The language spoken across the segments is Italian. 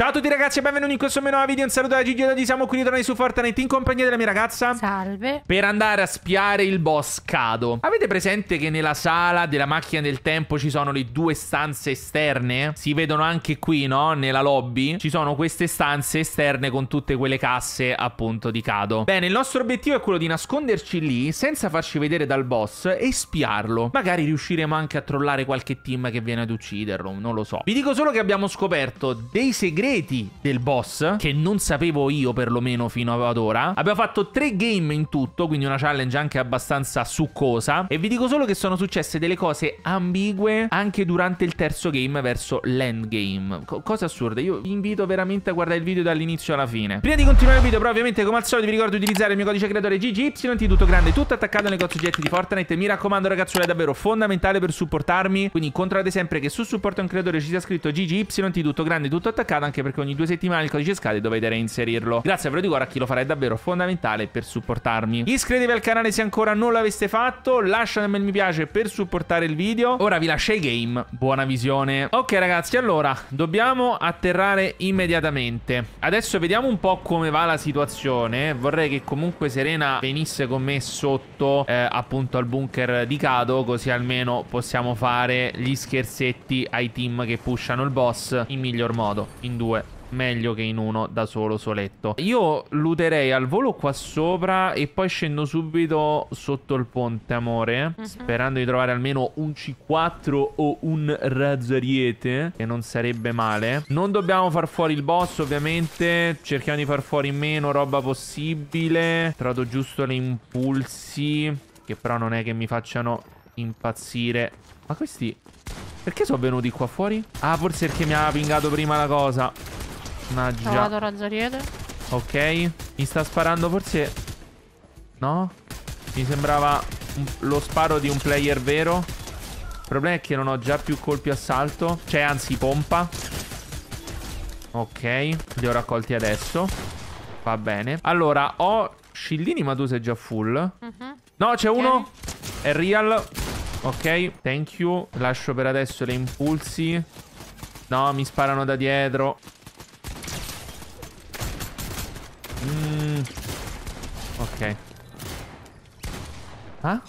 Ciao a tutti ragazzi e benvenuti in questo mio nuovo video, un saluto da Gigi e oggi siamo qui ritornati su Fortnite in compagnia della mia ragazza Salve Per andare a spiare il boss Cado Avete presente che nella sala della macchina del tempo ci sono le due stanze esterne? Si vedono anche qui, no? Nella lobby Ci sono queste stanze esterne con tutte quelle casse appunto di Cado Bene, il nostro obiettivo è quello di nasconderci lì senza farci vedere dal boss e spiarlo Magari riusciremo anche a trollare qualche team che viene ad ucciderlo, non lo so Vi dico solo che abbiamo scoperto dei segreti segreti del boss, che non sapevo io perlomeno fino ad ora. Abbiamo fatto tre game in tutto, quindi una challenge anche abbastanza succosa. E vi dico solo che sono successe delle cose ambigue anche durante il terzo game verso l'endgame. Co cose assurde, io vi invito veramente a guardare il video dall'inizio alla fine. Prima di continuare il video, però ovviamente come al solito vi ricordo di utilizzare il mio codice creatore GGY, tutto grande, tutto attaccato nel negozio oggetti di Fortnite. Mi raccomando ragazzuoli, è davvero fondamentale per supportarmi, quindi controllate sempre che su supporto a un creatore ci sia scritto GGY, tutto grande, tutto attaccato anche anche perché ogni due settimane il codice scade e dovete reinserirlo. Grazie a Verodicore a chi lo farà è davvero fondamentale per supportarmi. Iscrivetevi al canale se ancora non l'aveste fatto, lasciate lasciatemi il mi piace per supportare il video. Ora vi lascio i game, buona visione. Ok ragazzi, allora dobbiamo atterrare immediatamente. Adesso vediamo un po' come va la situazione. Vorrei che comunque Serena venisse con me sotto eh, appunto al bunker di Cado, così almeno possiamo fare gli scherzetti ai team che pushano il boss in miglior modo. In due meglio che in uno da solo soletto. Io looterei al volo qua sopra e poi scendo subito sotto il ponte, amore, uh mhm. -huh. sperando di trovare almeno un C4 o un razzariete, che non sarebbe male. Non dobbiamo far fuori il boss, ovviamente, cerchiamo di far fuori meno roba possibile. Trovo giusto le impulsi, che però non è che mi facciano impazzire. Ma questi perché sono venuti qua fuori? Ah, forse perché mi ha pingato prima la cosa. Maggia. Vado razzariete. Ok. Mi sta sparando forse... No? Mi sembrava un... lo sparo di un player vero. Il problema è che non ho già più colpi a salto. Cioè, anzi, pompa. Ok. Li ho raccolti adesso. Va bene. Allora, ho... Scillini, ma tu sei già full. Uh mhm. -huh. No, c'è okay. uno. È real. Ok, thank you. Lascio per adesso le impulsi. No, mi sparano da dietro. Mm. Ok. Ah?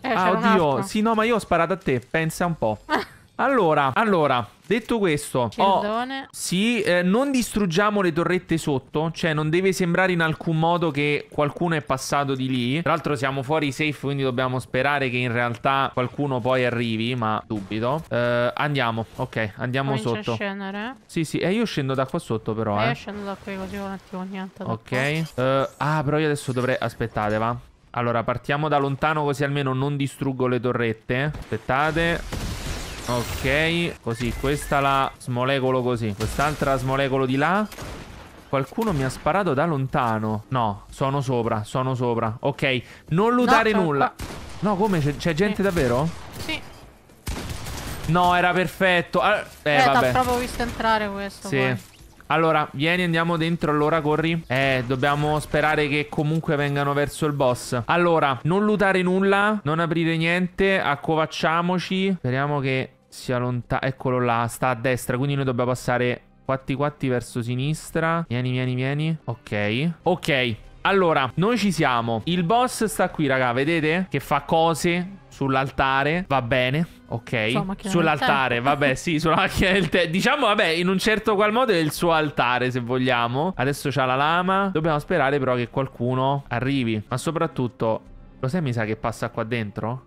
Eh, ah, oddio. Sì, no, ma io ho sparato a te. Pensa un po'. allora, allora. Detto questo, oh, sì, eh, non distruggiamo le torrette sotto, cioè non deve sembrare in alcun modo che qualcuno è passato di lì. Tra l'altro siamo fuori safe, quindi dobbiamo sperare che in realtà qualcuno poi arrivi, ma dubito. Eh, andiamo, ok, andiamo Comincio sotto. A scendere. Sì, sì, e eh, io scendo da qua sotto però, eh. Io eh. scendo da qui così un attimo niente. Ok. Eh, ah, però io adesso dovrei... Aspettate, va. Allora, partiamo da lontano così almeno non distruggo le torrette. Aspettate. Ok, così, questa la smolecolo così, quest'altra smolecolo di là. Qualcuno mi ha sparato da lontano. No, sono sopra, sono sopra. Ok, non lutare no, nulla. Qua. No, come? C'è gente sì. davvero? Sì. No, era perfetto. Ah, eh, eh vabbè. proprio visto entrare questo. Sì. Poi. Allora, vieni, andiamo dentro. Allora, corri. Eh, dobbiamo sperare che comunque vengano verso il boss. Allora, non lutare nulla, non aprire niente, accovacciamoci. Speriamo che sia lontano. Eccolo là, sta a destra, quindi noi dobbiamo passare quatti quatti verso sinistra. Vieni, vieni, vieni. Ok. Ok. Allora, noi ci siamo. Il boss sta qui, raga, vedete? Che fa cose sull'altare, va bene, ok? Sull'altare, vabbè, sì, sulla macchina del tè. Diciamo, vabbè, in un certo qual modo è il suo altare, se vogliamo. Adesso c'ha la lama. Dobbiamo sperare però che qualcuno arrivi. Ma soprattutto, lo sai mi sa che passa qua dentro?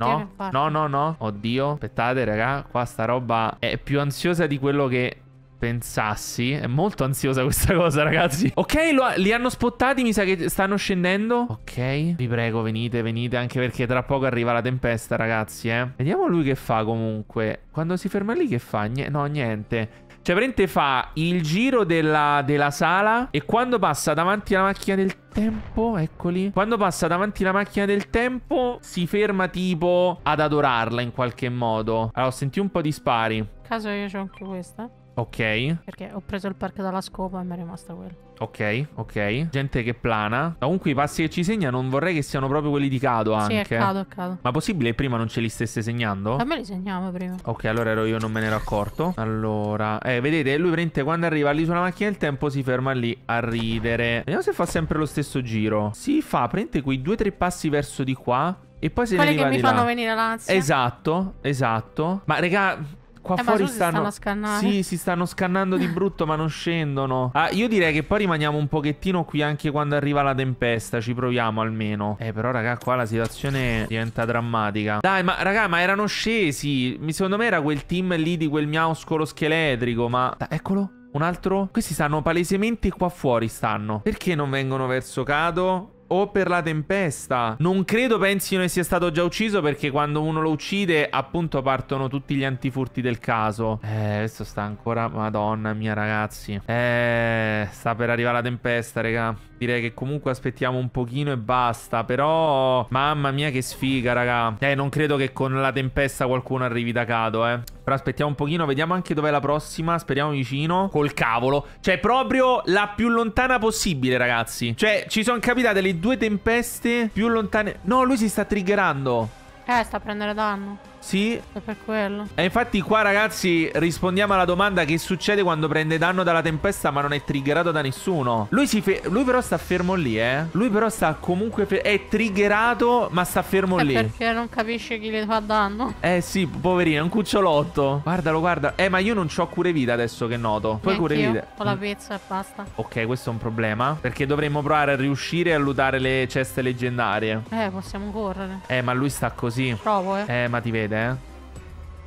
No, no, no, no. Oddio, aspettate, raga. Qua sta roba è più ansiosa di quello che pensassi. È molto ansiosa questa cosa, ragazzi. Ok, ha... li hanno spottati. Mi sa che stanno scendendo. Ok, vi prego, venite, venite. Anche perché tra poco arriva la tempesta, ragazzi, eh. Vediamo lui che fa comunque. Quando si ferma lì, che fa? N no, niente. Cioè, praticamente fa il giro della, della sala e quando passa davanti alla macchina del tempo, eccoli. Quando passa davanti alla macchina del tempo, si ferma tipo ad adorarla in qualche modo. Allora, ho sentito un po' di spari. Caso io c'ho anche questa. Ok. Perché ho preso il parco dalla scopa e mi è rimasta quella. Ok, ok. Gente che plana. Comunque i passi che ci segna non vorrei che siano proprio quelli di Cado anche. Sì, è eh. Cado, è Cado. Ma possibile che prima non ce li stesse segnando? A me li segnava prima. Ok, allora ero io, non me ne ero accorto. Allora, eh, vedete, lui prende quando arriva lì sulla macchina del tempo si ferma lì a ridere. Vediamo se fa sempre lo stesso giro. Si fa, prende quei due o tre passi verso di qua. E poi se Quelle ne arriva che mi fanno là. venire l'ansia. Esatto, esatto. Ma raga... Qua eh, fuori stanno... stanno sì, si stanno scannando di brutto, ma non scendono. Ah, io direi che poi rimaniamo un pochettino qui anche quando arriva la tempesta. Ci proviamo almeno. Eh, però, raga, qua la situazione diventa drammatica. Dai, ma raga, ma erano scesi. Secondo me era quel team lì di quel miauscolo scheletrico, ma... Da, eccolo. Un altro? Questi stanno palesemente qua fuori, stanno. Perché non vengono verso Cado? o per la tempesta. Non credo pensino che sia stato già ucciso perché quando uno lo uccide appunto partono tutti gli antifurti del caso. Eh, questo sta ancora... Madonna mia ragazzi. Eh, sta per arrivare la tempesta, raga. Direi che comunque aspettiamo un pochino e basta. Però, mamma mia che sfiga, raga. Eh, non credo che con la tempesta qualcuno arrivi da Cado, eh. Però aspettiamo un pochino, vediamo anche dov'è la prossima. Speriamo vicino. Col cavolo. Cioè, proprio la più lontana possibile, ragazzi. Cioè, ci sono capitate le due tempeste più lontane. No, lui si sta triggerando. Eh, sta prendendo danno. Sì. È per quello. E infatti qua ragazzi rispondiamo alla domanda che succede quando prende danno dalla tempesta ma non è triggerato da nessuno. Lui, si lui però sta fermo lì, eh. Lui però sta comunque... è triggerato ma sta fermo è lì. Perché non capisce chi le fa danno. Eh sì, poverino, è un cucciolotto. Guardalo, guarda. Eh ma io non ho cure vita adesso che noto. Poi cure vita. Ho la mm. pizza e basta. Ok, questo è un problema. Perché dovremmo provare a riuscire a lutare le ceste leggendarie. Eh, possiamo correre. Eh, ma lui sta così. Provo, eh. Eh, ma ti vede vede, eh.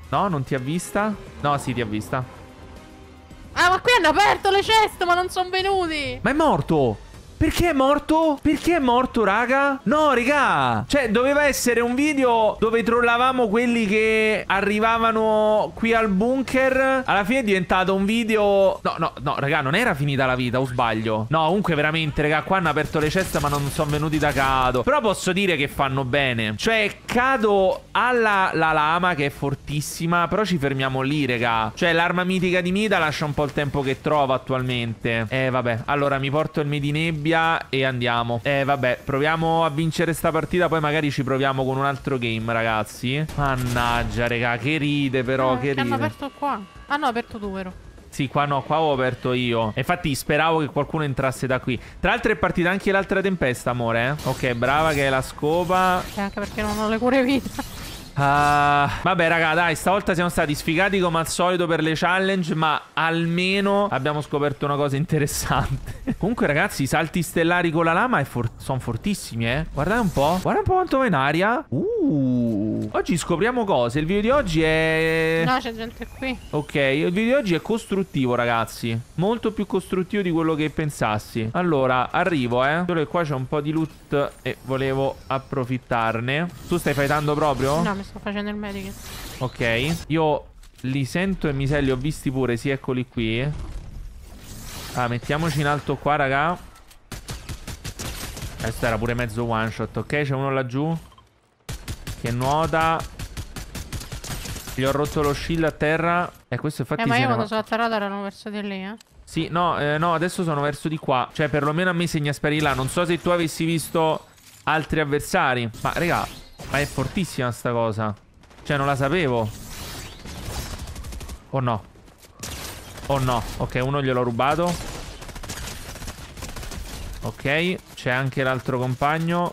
No, non ti ha vista? No, sì, ti ha vista. Ah, ma qui hanno aperto le ceste, ma non sono venuti. Ma è morto. Perché è morto? Perché è morto, raga? No, raga. Cioè, doveva essere un video dove trollavamo quelli che arrivavano qui al bunker. Alla fine è diventato un video... No, no, no, raga, non era finita la vita, o sbaglio? No, comunque veramente, raga, qua hanno aperto le ceste ma non sono venuti da Cado. Però posso dire che fanno bene. Cioè, Cado alla la lama che è fortissima, però ci fermiamo lì, raga. Cioè, l'arma mitica di Mida lascia un po' il tempo che trova attualmente. Eh, vabbè. Allora, mi porto il Medinebbi nebbia e andiamo. Eh, vabbè, proviamo a vincere sta partita, poi magari ci proviamo con un altro game, ragazzi. Mannaggia, raga, che ride però, no, eh, che ride. Hanno aperto qua. Ah no, aperto tu, vero? Sì, qua no, qua ho aperto io. Infatti speravo che qualcuno entrasse da qui. Tra l'altro è partita anche l'altra tempesta, amore. Eh. Ok, brava che è la scopa. E eh, anche perché non ho le cure vita. Uh, vabbè, raga, dai, stavolta siamo stati sfigati come al solito per le challenge, ma almeno abbiamo scoperto una cosa interessante. Comunque, ragazzi, i salti stellari con la lama for sono fortissimi, eh. Guardate un po'. Guarda un po' quanto va in aria. Uh. Oggi scopriamo cose. Il video di oggi è... No, c'è gente qui. Ok, il video di oggi è costruttivo, ragazzi. Molto più costruttivo di quello che pensassi. Allora, arrivo, eh. Solo che qua c'è un po' di loot e volevo approfittarne. Tu stai fightando proprio? No, mi Sto facendo il medico. Ok. Io li sento e mi sa li ho visti pure. Sì, eccoli qui. Ah, mettiamoci in alto qua, raga. Questo era pure mezzo one shot, ok? C'è uno laggiù. Che nuota. Gli ho rotto lo shield a terra. E eh, questo infatti... Eh, ma io quando sono atterrato erano verso di lì, eh. Sì, no, eh, no, adesso sono verso di qua. Cioè, perlomeno a me segna spari là. Non so se tu avessi visto altri avversari. Ma, raga, ma è fortissima sta cosa. Cioè, non la sapevo. Oh no. Oh no. Ok, uno gliel'ho rubato. Ok, c'è anche l'altro compagno.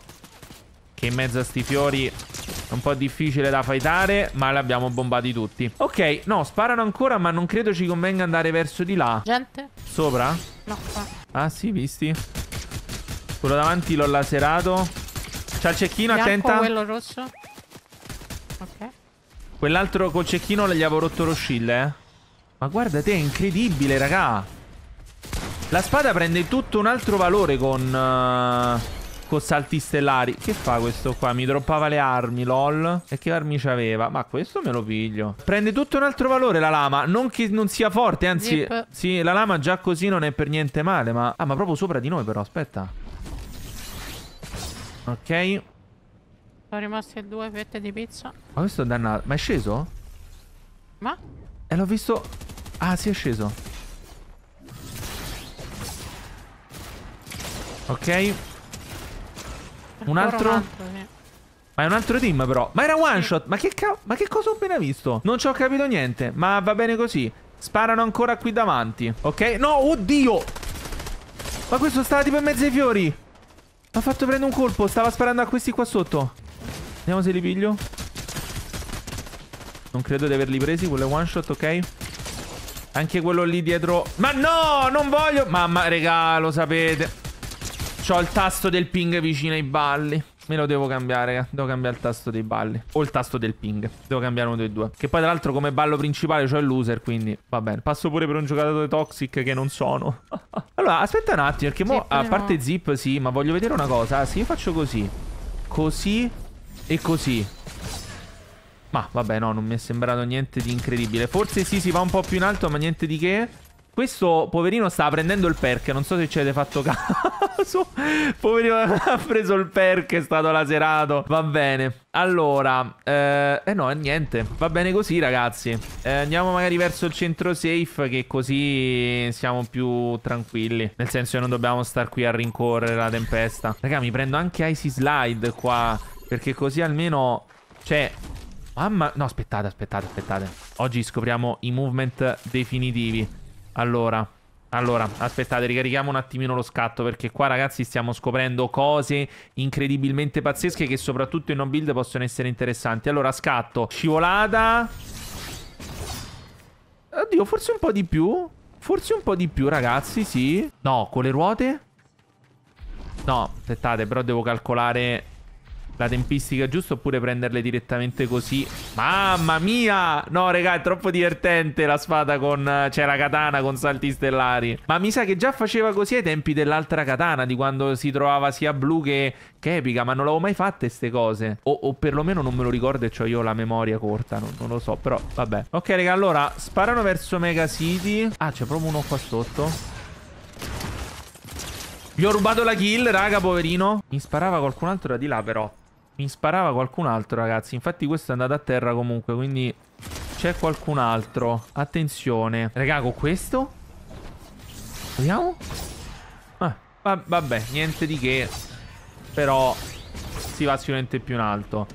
Che in mezzo a sti fiori è un po' difficile da fightare, ma l'abbiamo bombati tutti. Ok, no, sparano ancora, ma non credo ci convenga andare verso di là. Gente? Sopra? No, qua. Ah, sì, visti? Quello davanti l'ho laserato. C'ha il cecchino, Bianco, attenta. quello rosso. Ok. Quell'altro col cecchino gli avevo rotto lo shield, eh. Ma guarda te, è incredibile, raga. La spada prende tutto un altro valore con... Uh, con salti stellari. Che fa questo qua? Mi droppava le armi, lol. E che armi c'aveva? Ma questo me lo piglio. Prende tutto un altro valore la lama. Non che non sia forte, anzi... Zip. Sì, la lama già così non è per niente male, ma... Ah, ma proprio sopra di noi però, aspetta. Ok. Sono rimaste due fette di pizza. Ma questo è dannato. Ma è sceso? Ma? E eh, l'ho visto. Ah, si sì, è sceso. Ok. Un altro. Un altro sì. Ma è un altro team però. Ma era one sì. shot. Ma che cavolo. Ma che cosa ho appena visto? Non ci ho capito niente. Ma va bene così. Sparano ancora qui davanti. Ok. No, oddio. Ma questo stava tipo in mezzo ai fiori ha fatto prendere un colpo. Stava sparando a questi qua sotto. Vediamo se li piglio. Non credo di averli presi. Quello è one shot, ok. Anche quello lì dietro. Ma no, non voglio. Mamma, regalo, sapete. C'ho il tasto del ping vicino ai balli. Me lo devo cambiare, Devo cambiare il tasto dei balli. O il tasto del ping. Devo cambiare uno dei due. Che poi, tra l'altro, come ballo principale c'ho il loser, quindi va bene. Passo pure per un giocatore toxic che non sono. allora, aspetta un attimo, perché mo, a parte zip, sì, ma voglio vedere una cosa. Se io faccio così, così e così. Ma vabbè, no, non mi è sembrato niente di incredibile. Forse sì, si va un po' più in alto, ma niente di che. Questo poverino stava prendendo il perk, non so se ci avete fatto caso. poverino ha preso il perk, è stato laserato. Va bene. Allora, eh, eh no, niente. Va bene così, ragazzi. Eh, andiamo magari verso il centro safe, che così siamo più tranquilli. Nel senso che non dobbiamo stare qui a rincorrere la tempesta. Raga, mi prendo anche Icy Slide qua, perché così almeno... Cioè, Mamma... No, aspettate, aspettate, aspettate. Oggi scopriamo i movement definitivi. Allora, allora, aspettate, ricarichiamo un attimino lo scatto perché qua ragazzi stiamo scoprendo cose incredibilmente pazzesche che soprattutto in non build possono essere interessanti. Allora, scatto, scivolata. Oddio, forse un po' di più. Forse un po' di più, ragazzi, sì. No, con le ruote? No, aspettate, però devo calcolare la tempistica giusta oppure prenderle direttamente così. Mamma mia! No, raga, è troppo divertente la spada con... C'era la katana con salti stellari. Ma mi sa che già faceva così ai tempi dell'altra katana, di quando si trovava sia blu che, che epica, ma non l'avevo mai fatta queste cose. O, o, perlomeno non me lo ricordo e cioè ho io la memoria corta, non, non, lo so, però vabbè. Ok, raga, allora, sparano verso Mega City. Ah, c'è proprio uno qua sotto. Gli ho rubato la kill, raga, poverino. Mi sparava qualcun altro da di là, però. Mi sparava qualcun altro, ragazzi. Infatti questo è andato a terra comunque, quindi c'è qualcun altro. Attenzione. Raga, con questo? Vediamo. Ah, va vabbè, niente di che. Però si va sicuramente più in alto.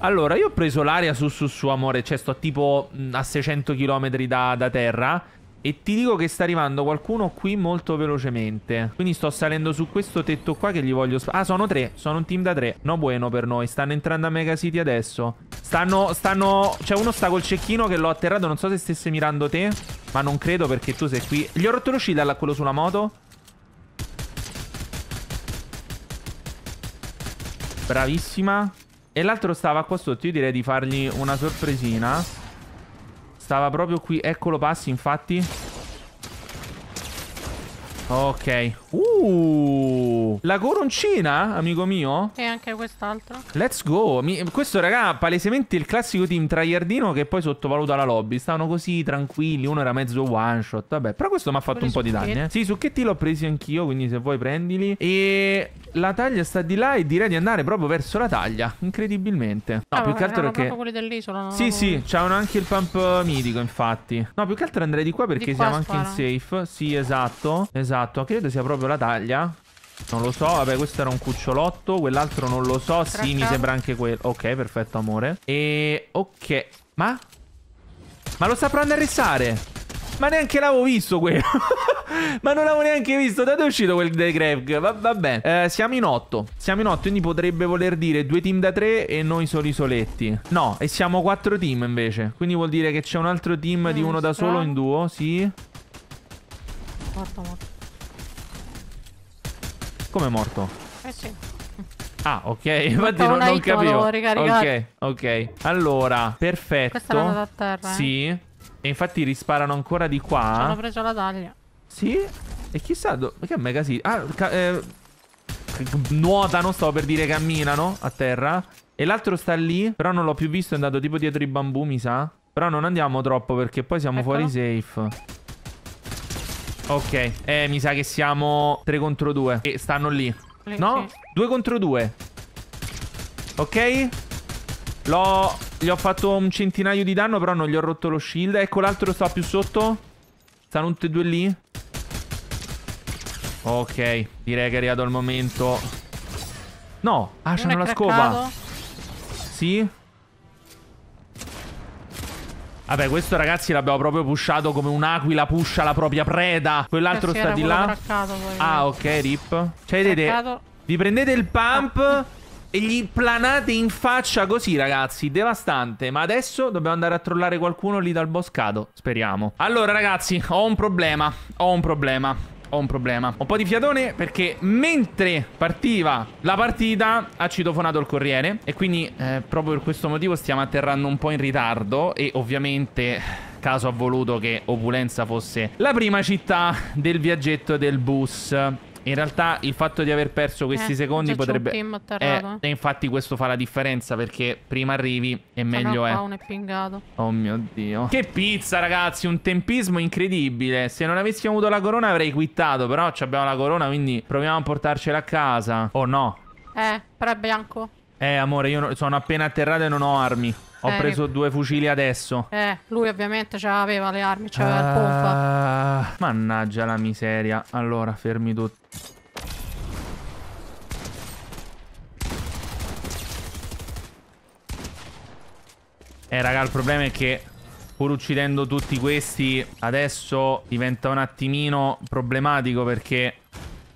Allora, io ho preso l'aria su su su amore, cioè sto tipo mm, a 600 km da, da terra. E ti dico che sta arrivando qualcuno qui molto velocemente. Quindi sto salendo su questo tetto qua che gli voglio... Ah, sono tre. Sono un team da tre. No bueno per noi. Stanno entrando a Mega City adesso. Stanno... Stanno... C'è uno sta col cecchino che l'ho atterrato. Non so se stesse mirando te. Ma non credo perché tu sei qui. Gli ho rotto lo shield a quello sulla moto. Bravissima. E l'altro stava qua sotto. Io direi di fargli una sorpresina. Stava proprio qui. Eccolo, passi, infatti. Ok. Uh, la coroncina, amico mio? E anche quest'altro. Let's go. Mi, questo, raga, palesemente il classico team traiardino che poi sottovaluta la lobby. Stavano così tranquilli. Uno era mezzo one shot. Vabbè, però questo mi ha fatto Quelli un po' di danni. Eh. Sì, succhetti l'ho presi anch'io. Quindi se vuoi prendili. E la taglia sta di là. E direi di andare proprio verso la taglia. Incredibilmente. No, ah, più che altro perché. quelli dell'isola. Sì, sì. C'hanno anche il pump mitico, infatti. No, più che altro andrei di qua perché di qua siamo spara. anche in safe. Sì, esatto. Esatto esatto, credo sia proprio la taglia. Non lo so, vabbè questo era un cucciolotto, quell'altro non lo so, Cracca. sì mi sembra anche quello. Ok, perfetto amore. E ok, ma? Ma lo sta provando a restare? Ma neanche l'avevo visto quello. Ma non l'avevo neanche visto. Da dove è uscito quel dei Greg? Va vabbè. Eh, siamo in 8. Siamo in 8, quindi potrebbe voler dire due team da tre e noi soli soletti. No, e siamo quattro team invece. Quindi vuol dire che c'è un altro team non di uno da solo in duo, sì. Morto, morto. Come morto? Eh sì. Ah, ok, infatti non, non capivo. Ok, ok. Allora, perfetto. Questa è andata a terra. Eh. Sì. Eh. E infatti risparano ancora di qua. Hanno preso la taglia. Sì? E chissà, dove... che mega sì. Ah, eh... nuotano, stavo per dire camminano a terra. E l'altro sta lì, però non l'ho più visto, è andato tipo dietro i bambù, mi sa. Però non andiamo troppo perché poi siamo Eccolo. fuori safe. Ok, eh, mi sa che siamo 3 contro 2. E stanno lì. No? 2 contro 2. Ok. L'ho... Gli ho fatto un centinaio di danno, però non gli ho rotto lo shield. Ecco, l'altro sta più sotto. Stanno tutti e due lì. Ok, direi che è arrivato il momento. No, ah, c'hanno la craccato. scopa. Sì. Vabbè, questo ragazzi l'abbiamo proprio pushato come un'aquila pusha la propria preda. Quell'altro sta di là. ah, ok, rip. Cioè, vedete, vi prendete il pump ah. e gli planate in faccia così, ragazzi. Devastante. Ma adesso dobbiamo andare a trollare qualcuno lì dal boscato. Speriamo. Allora, ragazzi, ho un problema. Ho un problema ho un problema. Un po' di fiatone perché mentre partiva la partita ha citofonato il corriere e quindi eh, proprio per questo motivo stiamo atterrando un po' in ritardo e ovviamente caso ha voluto che Opulenza fosse la prima città del viaggetto del bus in realtà il fatto di aver perso questi eh, secondi potrebbe... Eh, e infatti questo fa la differenza perché prima arrivi e meglio è. è pingato. Oh mio Dio. Che pizza ragazzi, un tempismo incredibile. Se non avessimo avuto la corona avrei quittato, però abbiamo la corona quindi proviamo a portarcela a casa. Oh no. Eh, però è bianco. Eh amore, io sono appena atterrato e non ho armi. Ho eh, preso due fucili adesso. Eh, lui ovviamente già aveva le armi, c'aveva uh, il pompa. Ah, mannaggia la miseria. Allora, fermi tutti. Eh, raga, il problema è che pur uccidendo tutti questi, adesso diventa un attimino problematico perché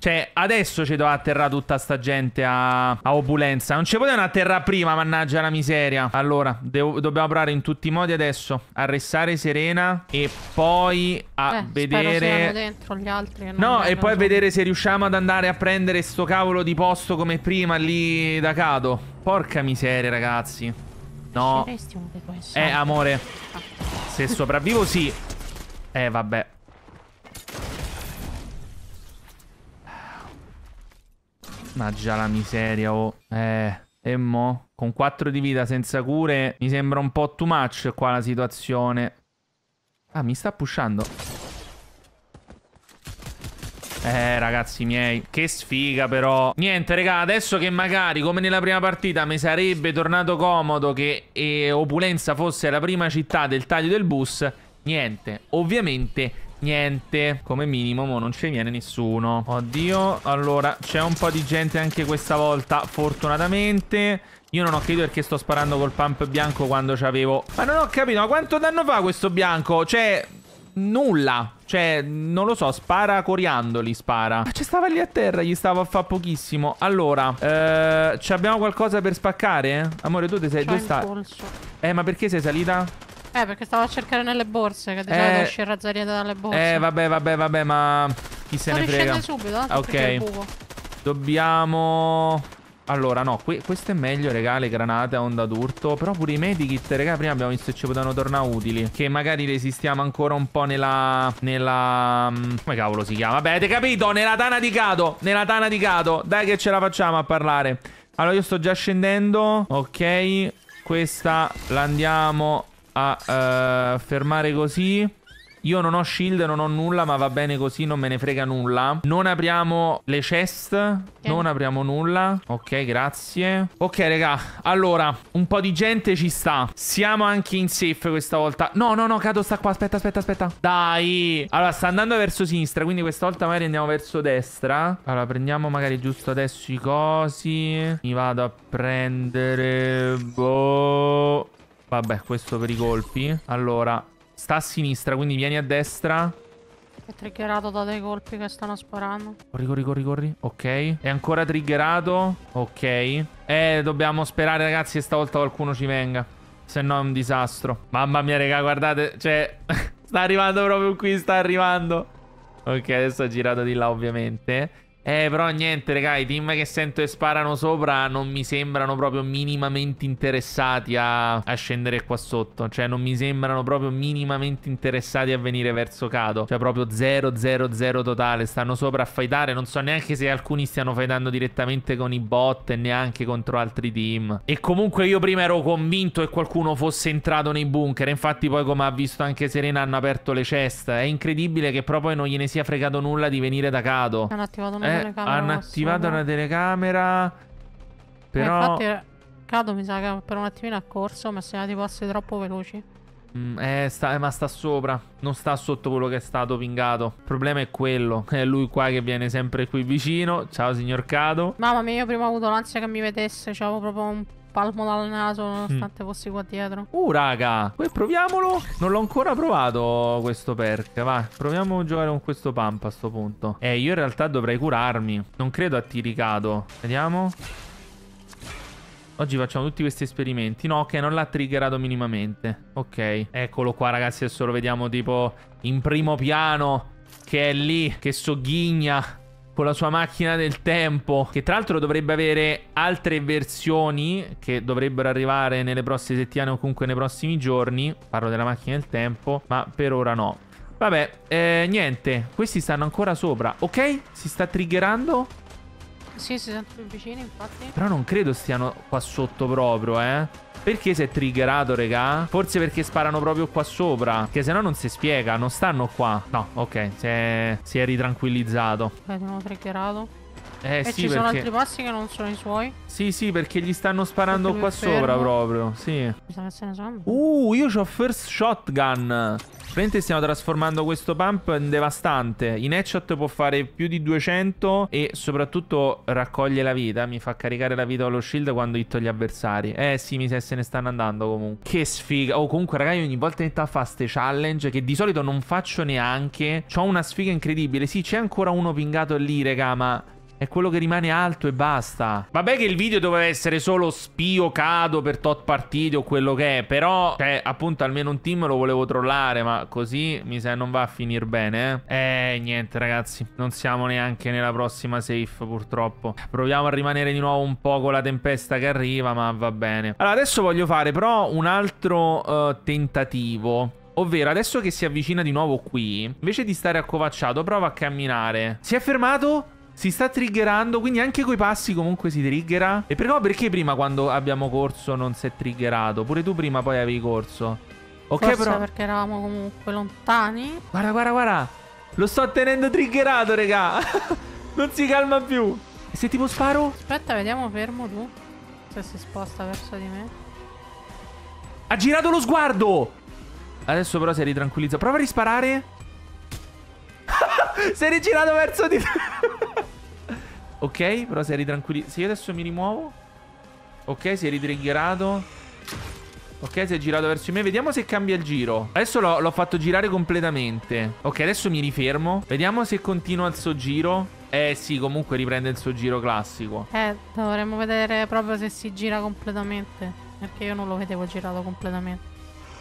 cioè, adesso ci doveva atterrare tutta sta gente a, a opulenza. Non ci potevano atterrare prima, mannaggia la miseria. Allora, devo, dobbiamo provare in tutti i modi adesso. A restare serena e poi a eh, vedere... dentro gli altri. No, e poi a vedere se riusciamo ad andare a prendere sto cavolo di posto come prima lì da Cado. Porca miseria, ragazzi. No. Eh, amore. Ah. Se sopravvivo, sì. Eh, vabbè. Maggia la miseria, oh. Eh, e mo? Con 4 di vita senza cure mi sembra un po' too much qua la situazione. Ah, mi sta pushando. Eh, ragazzi miei, che sfiga però. Niente, raga, adesso che magari, come nella prima partita, mi sarebbe tornato comodo che eh, Opulenza fosse la prima città del taglio del bus, niente, ovviamente Niente Come minimo mo non ci viene nessuno Oddio Allora c'è un po' di gente anche questa volta Fortunatamente io non ho capito perché sto sparando col pump bianco quando c'avevo Ma non ho capito, ma quanto danno fa questo bianco? Cioè, nulla Cioè, non lo so, spara coriandoli, spara Ma ci stava lì a terra, gli stava a fa pochissimo Allora, eh, abbiamo qualcosa per spaccare? Amore, tu te sei Dove stai? Eh, ma perché sei salita? Eh, perché stavo a cercare nelle borse, che già eh, devo uscire razzariata dalle borse. Eh, vabbè, vabbè, vabbè, ma chi se no, ne frega. subito, eh, Ok. Dobbiamo... Allora, no, que questo è meglio, regà, le granate a onda d'urto. Però pure i medikit, regà, prima abbiamo visto che ci potevano tornare utili. Che magari resistiamo ancora un po' nella... Nella... Mm, come cavolo si chiama? Vabbè, avete capito? Nella tana di Cato! Nella tana di Cato! Dai che ce la facciamo a parlare. Allora, io sto già scendendo. Ok. Questa la andiamo a uh, fermare così. Io non ho shield, non ho nulla, ma va bene così, non me ne frega nulla. Non apriamo le chest, okay. non apriamo nulla. Ok, grazie. Ok, raga, allora, un po' di gente ci sta. Siamo anche in safe questa volta. No, no, no, Kato sta qua, aspetta, aspetta, aspetta. Dai! Allora, sta andando verso sinistra, quindi questa volta magari andiamo verso destra. Allora, prendiamo magari giusto adesso i cosi. Mi vado a prendere... Boh... Vabbè, questo per i colpi. Allora, sta a sinistra, quindi vieni a destra. È triggerato da dei colpi che stanno sparando. Corri, corri, corri, corri. Ok. È ancora triggerato. Ok. Eh, dobbiamo sperare, ragazzi, che stavolta qualcuno ci venga. Se no è un disastro. Mamma mia, raga, guardate. Cioè, sta arrivando proprio qui, sta arrivando. Ok, adesso ha girato di là, ovviamente. Eh, però niente, raga, i team che sento e sparano sopra non mi sembrano proprio minimamente interessati a, a, scendere qua sotto. Cioè, non mi sembrano proprio minimamente interessati a venire verso Kato. Cioè, proprio 0-0-0 totale. Stanno sopra a fightare. Non so neanche se alcuni stiano fightando direttamente con i bot e neanche contro altri team. E comunque io prima ero convinto che qualcuno fosse entrato nei bunker. Infatti poi, come ha visto anche Serena, hanno aperto le ceste. È incredibile che proprio non gliene sia fregato nulla di venire da Cado. Un attimo, non mi eh, hanno attivato una telecamera. Però... Eh, infatti, Cado mi sa che per un attimino ha corso, ma siamo segnati passi troppo veloci. Mm, eh, sta, eh, ma sta sopra, non sta sotto quello che è stato pingato. Il problema è quello. È lui qua che viene sempre qui vicino. Ciao, signor Cado. Mamma mia, io prima ho avuto l'ansia che mi vedesse. C'avevo proprio un palmo dal naso nonostante mm. fossi qua dietro. Uh, raga. Poi proviamolo. Non l'ho ancora provato questo perk. Va, proviamo a giocare con questo pump a sto punto. Eh, io in realtà dovrei curarmi. Non credo a tiricato. Vediamo. Oggi facciamo tutti questi esperimenti. No, ok, non l'ha triggerato minimamente. Ok, eccolo qua, ragazzi. Adesso lo vediamo tipo in primo piano. Che è lì, che sogghigna con la sua macchina del tempo, che tra l'altro dovrebbe avere altre versioni che dovrebbero arrivare nelle prossime settimane o comunque nei prossimi giorni. Parlo della macchina del tempo, ma per ora no. Vabbè, eh, niente, questi stanno ancora sopra, ok? Si sta triggerando sì, si sente più vicino, infatti. Però non credo stiano qua sotto proprio, eh. Perché si è triggerato, regà? Forse perché sparano proprio qua sopra. Che se no non si spiega, non stanno qua. No, ok, si è, si è ritranquillizzato. Beh, non triggerato. Eh, e sì, ci perché... sono altri passi che non sono i suoi? Sì, sì, perché gli stanno sparando qua sopra proprio. Sì. Uh, io ho first shotgun. Praticamente stiamo trasformando questo pump in devastante. In headshot può fare più di 200 e soprattutto raccoglie la vita. Mi fa caricare la vita allo shield quando hitto gli avversari. Eh sì, mi sa se ne stanno andando comunque. Che sfiga. Oh, comunque, ragazzi, ogni volta che fa ste challenge che di solito non faccio neanche. ho una sfiga incredibile. Sì, c'è ancora uno pingato lì, raga, ma... È quello che rimane alto e basta. Vabbè che il video doveva essere solo spio, cado per tot partite o quello che è. Però, cioè, appunto, almeno un team lo volevo trollare. Ma così mi sa non va a finire bene, eh. Eh, niente, ragazzi. Non siamo neanche nella prossima safe, purtroppo. Proviamo a rimanere di nuovo un po' con la tempesta che arriva, ma va bene. Allora, adesso voglio fare però un altro uh, tentativo. Ovvero, adesso che si avvicina di nuovo qui, invece di stare accovacciato, prova a camminare. Si è fermato? Si sta triggerando, quindi anche coi passi comunque si triggera. E però perché prima quando abbiamo corso non si è triggerato? Pure tu prima poi avevi corso. Ok, Forse però... perché eravamo comunque lontani. Guarda, guarda, guarda. Lo sto tenendo triggerato, raga. non si calma più. E se tipo sparo? Aspetta, vediamo fermo tu. Se si sposta verso di me. Ha girato lo sguardo. Adesso però si è ritranquillizzato. Prova a risparare. si è rigirato verso di te. Ok, però sei ritranquillizzato. Se io adesso mi rimuovo. Ok, si è ritriggerato. Ok, si è girato verso me. Vediamo se cambia il giro. Adesso l'ho fatto girare completamente. Ok, adesso mi rifermo. Vediamo se continua il suo giro. Eh sì, comunque riprende il suo giro classico. Eh, dovremmo vedere proprio se si gira completamente. Perché io non lo vedevo girato completamente.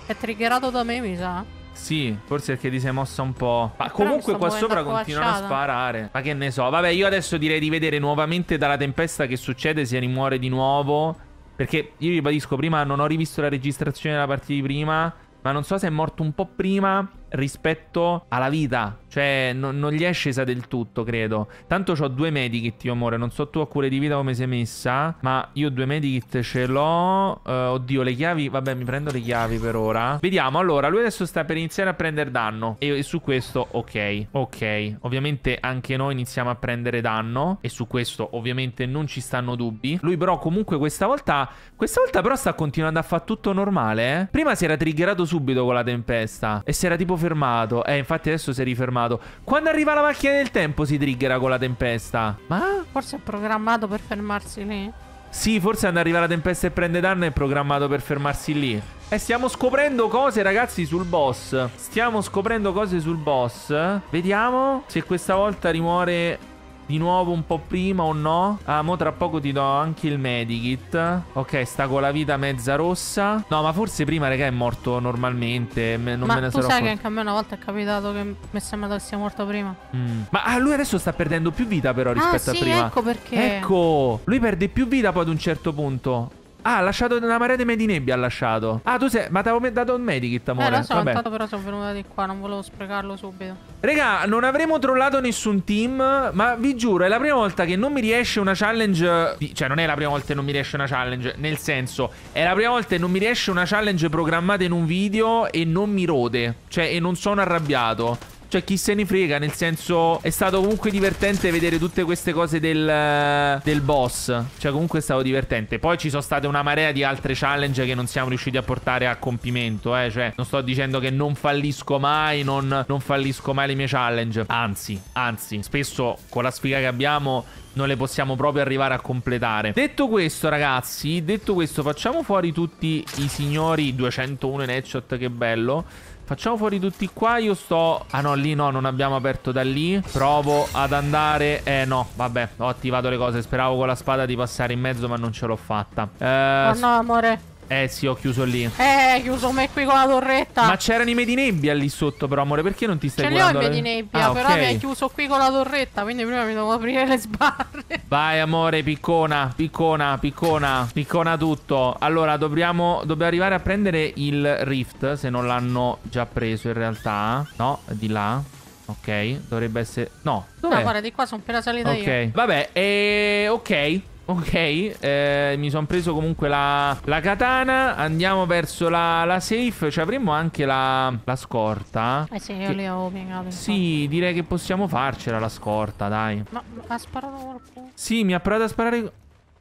È triggerato da me, mi sa. Sì, forse perché ti sei mossa un po'. Ma comunque qua sopra continuano a sparare. Ma che ne so. Vabbè, io adesso direi di vedere nuovamente dalla tempesta che succede se rimuore di nuovo. Perché io ribadisco, prima non ho rivisto la registrazione della partita di prima. Ma non so se è morto un po' prima rispetto alla vita. Cioè, no, non gli è scesa del tutto, credo. Tanto ho due medikit, io amore. Non so tu a cure di vita come sei messa. Ma io due medikit ce l'ho. Uh, oddio, le chiavi. Vabbè, mi prendo le chiavi per ora. Vediamo. Allora, lui adesso sta per iniziare a prendere danno. E, e su questo, ok. Ok. Ovviamente anche noi iniziamo a prendere danno. E su questo, ovviamente, non ci stanno dubbi. Lui, però, comunque, questa volta. Questa volta, però, sta continuando a fare tutto normale. Eh? Prima si era triggerato subito con la tempesta. E si era tipo rifermato. Eh, infatti adesso si è rifermato. Quando arriva la macchina del tempo si triggera con la tempesta. Ma? Forse è programmato per fermarsi lì. Sì, forse quando arriva la tempesta e prende danno è programmato per fermarsi lì. E stiamo scoprendo cose, ragazzi, sul boss. Stiamo scoprendo cose sul boss. Vediamo se questa volta rimuore di nuovo un po' prima o no? Ah, mo tra poco ti do anche il medikit. Ok, sta con la vita mezza rossa. No, ma forse prima, raga, è morto normalmente. Me, non ma me ne sono tu sarò sai che anche a me una volta è capitato che mi è sembrato che sia morto prima. Mm. Ma ah, lui adesso sta perdendo più vita però ah, rispetto ah, sì, a prima. ecco perché. Ecco, lui perde più vita poi ad un certo punto. Ah, ha lasciato una marea di medi nebbia ha lasciato. Ah, tu sei... Ma ti avevo dato un medikit, eh, amore. Eh, lo so, intanto però sono venuta di qua, non volevo sprecarlo subito. Raga, non avremo trollato nessun team, ma vi giuro, è la prima volta che non mi riesce una challenge... Di... Cioè, non è la prima volta che non mi riesce una challenge, nel senso, è la prima volta che non mi riesce una challenge programmata in un video e non mi rode. Cioè, e non sono arrabbiato. Cioè chi se ne frega Nel senso È stato comunque divertente Vedere tutte queste cose del, del boss Cioè comunque è stato divertente Poi ci sono state una marea di altre challenge Che non siamo riusciti a portare a compimento eh? Cioè non sto dicendo che non fallisco mai non, non fallisco mai le mie challenge Anzi Anzi Spesso con la sfiga che abbiamo non le possiamo proprio arrivare a completare Detto questo ragazzi Detto questo facciamo fuori tutti i signori 201 in headshot che bello Facciamo fuori tutti qua Io sto... Ah no, lì no, non abbiamo aperto da lì Provo ad andare Eh no, vabbè, ho attivato le cose Speravo con la spada di passare in mezzo ma non ce l'ho fatta eh... Oh no, amore eh sì, ho chiuso lì. Eh, chiuso me qui con la torretta. Ma c'erano i medinebbia lì sotto, però, amore, perché non ti stai guardando? curando? Ce li ho i medinebbia, ah, però okay. mi hai chiuso qui con la torretta, quindi prima mi devo aprire le sbarre. Vai, amore, piccona, piccona, piccona, piccona tutto. Allora, dobbiamo, dobbiamo arrivare a prendere il rift, se non l'hanno già preso in realtà. No, di là. Ok, dovrebbe essere... No, dov'è? No, guarda, di qua sono appena salita okay. io. Ok, vabbè, eh, ok. Ok, eh, mi sono preso comunque la, la, katana. Andiamo verso la, la safe. Ci avremo anche la, la scorta. Eh sì, io che... li ho piegati. Sì, direi che possiamo farcela la scorta, dai. Ma ha sparato qualcuno? Sì, mi ha provato a sparare.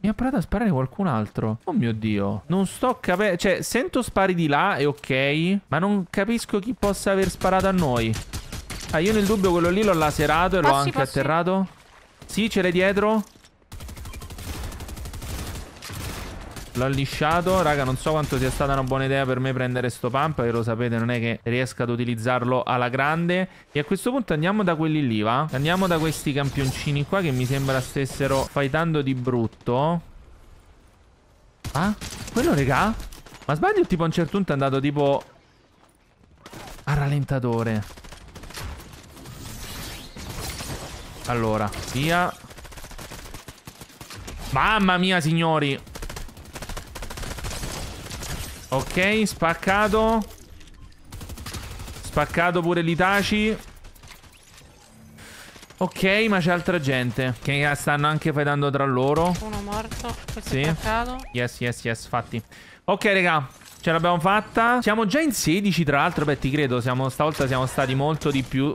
Mi ha provato a sparare qualcun altro. Oh mio Dio. Non sto capendo. Cioè, sento spari di là, è ok. Ma non capisco chi possa aver sparato a noi. Ah, io nel dubbio quello lì l'ho laserato e l'ho anche passi. atterrato. Sì, ce l'hai dietro? L'ho lisciato Raga non so quanto sia stata una buona idea per me prendere sto pump Perché lo sapete non è che riesca ad utilizzarlo alla grande E a questo punto andiamo da quelli lì va Andiamo da questi campioncini qua Che mi sembra stessero fightando di brutto Ah Quello regà Ma sbaglio tipo a un certo punto è andato tipo A rallentatore Allora Via Mamma mia signori Ok, spaccato. Spaccato pure l'Itaci. Ok, ma c'è altra gente che stanno anche fightando tra loro. Uno morto, questo sì. è spaccato. Yes, yes, yes, fatti. Ok, raga, ce l'abbiamo fatta. Siamo già in 16, tra l'altro, beh, ti credo, siamo, stavolta siamo stati molto di più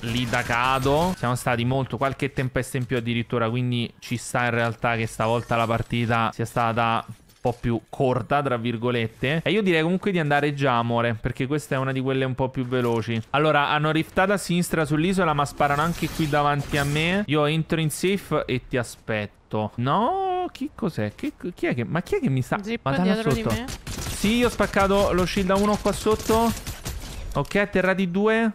lì da cado. Siamo stati molto, qualche tempesta in più addirittura, quindi ci sta in realtà che stavolta la partita sia stata po' più corta, tra virgolette. E io direi comunque di andare già, amore, perché questa è una di quelle un po' più veloci. Allora, hanno riftato a sinistra sull'isola, ma sparano anche qui davanti a me. Io entro in safe e ti aspetto. No, chi cos'è? Chi, è che... Ma chi è che mi sta... Zip Madonna dietro sotto. di me. Sì, ho spaccato lo shield a uno qua sotto. Ok, atterrati due.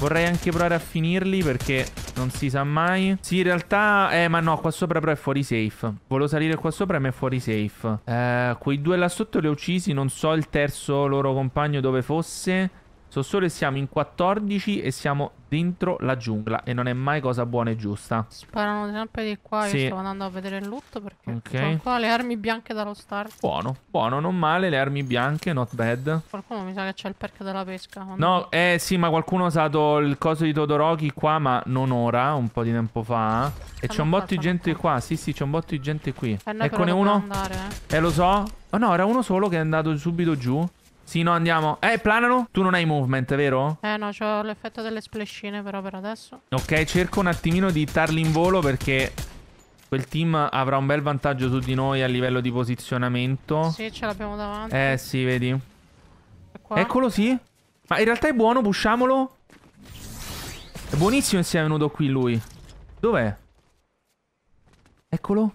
Vorrei anche provare a finirli perché non si sa mai. Sì, in realtà... Eh, ma no, qua sopra però è fuori safe. Volevo salire qua sopra ma è fuori safe. Eh, quei due là sotto li ho uccisi. Non so il terzo loro compagno dove fosse. So solo che siamo in 14 e siamo dentro la giungla e non è mai cosa buona e giusta. Sparano sempre di qua, sì. io stavo andando a vedere il loot perché okay. sono qua le armi bianche dallo start. Buono, buono, non male le armi bianche, not bad. Qualcuno mi sa che c'è il perk della pesca. No, mi... eh sì, ma qualcuno ha usato il coso di Todoroki qua, ma non ora, un po' di tempo fa. E eh, c'è un botto di gente qua, sì sì, c'è un botto di gente qui. Eh, Eccone uno. Andare, eh. eh lo so. Oh no, era uno solo che è andato subito giù. Sì, no, andiamo. Eh, planano? Tu non hai movement, vero? Eh, no, ho l'effetto delle splashine però per adesso. Ok, cerco un attimino di tarli in volo perché quel team avrà un bel vantaggio su di noi a livello di posizionamento. Sì, ce l'abbiamo davanti. Eh, sì, vedi. Eccolo, sì. Ma in realtà è buono, pusciamolo. È buonissimo che sia venuto qui lui. Dov'è? Eccolo.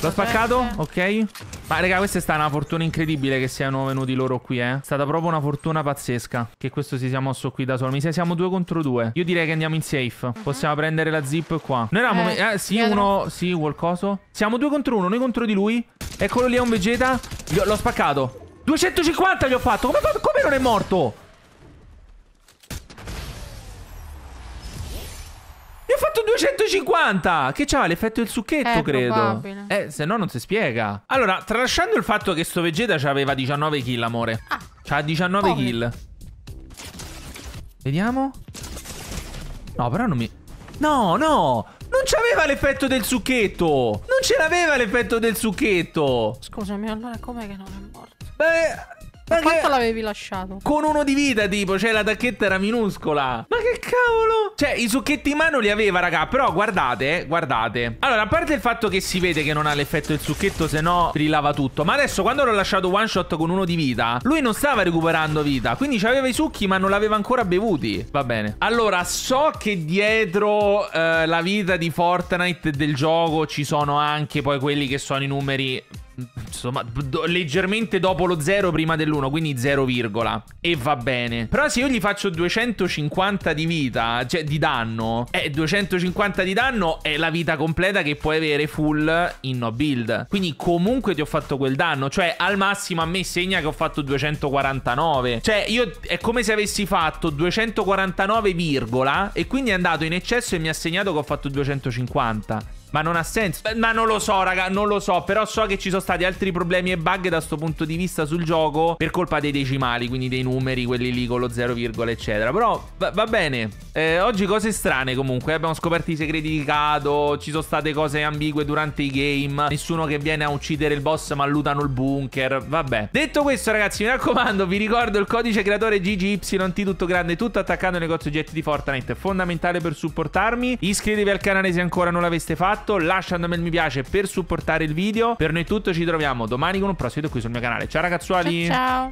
L'ho spaccato, ok. Ma raga, questa è stata una fortuna incredibile che siano venuti loro qui, eh. È stata proprio una fortuna pazzesca che questo si sia mosso qui da solo. Mi sa siamo due contro due. Io direi che andiamo in safe. Uh mhm. -huh. Possiamo prendere la zip qua. Noi eravamo... Eh, eh sì, uno... Era... Sì, qualcosa. Siamo due contro uno, noi contro di lui. Eccolo lì, è un Vegeta. L'ho spaccato. 250 gli ho fatto. Come, come non è morto? Ne ho fatto 250! Che c'ha l'effetto del succhetto, È credo. Probabile. Eh, se no non si spiega. Allora, tralasciando il fatto che sto Vegeta c'aveva 19 kill, amore. Ah. C'ha 19 Come? kill. Vediamo. No, però non mi... No, no! Non c'aveva l'effetto del succhetto! Non ce l'aveva l'effetto del succhetto! Scusami, allora com'è che non è morto? Beh... Perché quanto l'avevi lasciato? Con uno di vita, tipo, cioè la tacchetta era minuscola. Ma che cavolo? Cioè, i succhetti in mano li aveva, raga. Però guardate, eh, guardate. Allora, a parte il fatto che si vede che non ha l'effetto del succhetto, se no brillava tutto. Ma adesso, quando l'ho lasciato one shot con uno di vita, lui non stava recuperando vita. Quindi aveva i succhi, ma non l'aveva ancora bevuti. Va bene. Allora, so che dietro eh, la vita di Fortnite del gioco ci sono anche poi quelli che sono i numeri insomma, do, leggermente dopo lo 0 prima dell'1, quindi 0, e va bene. Però se io gli faccio 250 di vita, cioè di danno, eh, 250 di danno è la vita completa che puoi avere full in no build. Quindi comunque ti ho fatto quel danno, cioè al massimo a me segna che ho fatto 249. Cioè io è come se avessi fatto 249, e quindi è andato in eccesso e mi ha segnato che ho fatto 250. Ma non ha senso. Ma non lo so, raga, non lo so. Però so che ci sono stati altri problemi e bug da questo punto di vista sul gioco per colpa dei decimali, quindi dei numeri, quelli lì con lo 0, eccetera. Però va, va bene. Eh, oggi cose strane comunque. Abbiamo scoperto i segreti di Kado. Ci sono state cose ambigue durante i game. Nessuno che viene a uccidere il boss ma lutano il bunker. Vabbè. Detto questo, ragazzi, mi raccomando, vi ricordo il codice creatore GGYT tutto grande, tutto attaccando al negozio oggetti di Fortnite. Fondamentale per supportarmi. Iscrivetevi al canale se ancora non l'aveste fatto fatto, lascia un bel mi piace per supportare il video. Per noi è tutto, ci troviamo domani con un prossimo video qui sul mio canale. Ciao ragazzuoli! ciao. ciao.